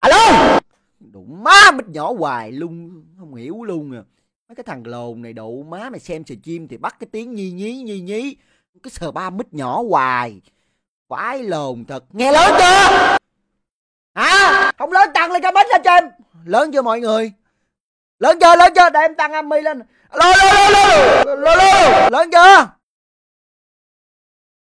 alo đủ má mít nhỏ hoài luôn không hiểu luôn à mấy cái thằng lồn này đủ má mày xem chim thì bắt cái tiếng nhi nhí nhi nhí cái sờ ba mít nhỏ hoài quái lồn thật nghe lớn chưa hả không lớn tăng lên bánh lên trên lớn chưa mọi người lớn chưa lớn chưa để em tăng âm mi lên alo alo alo alo lớn chưa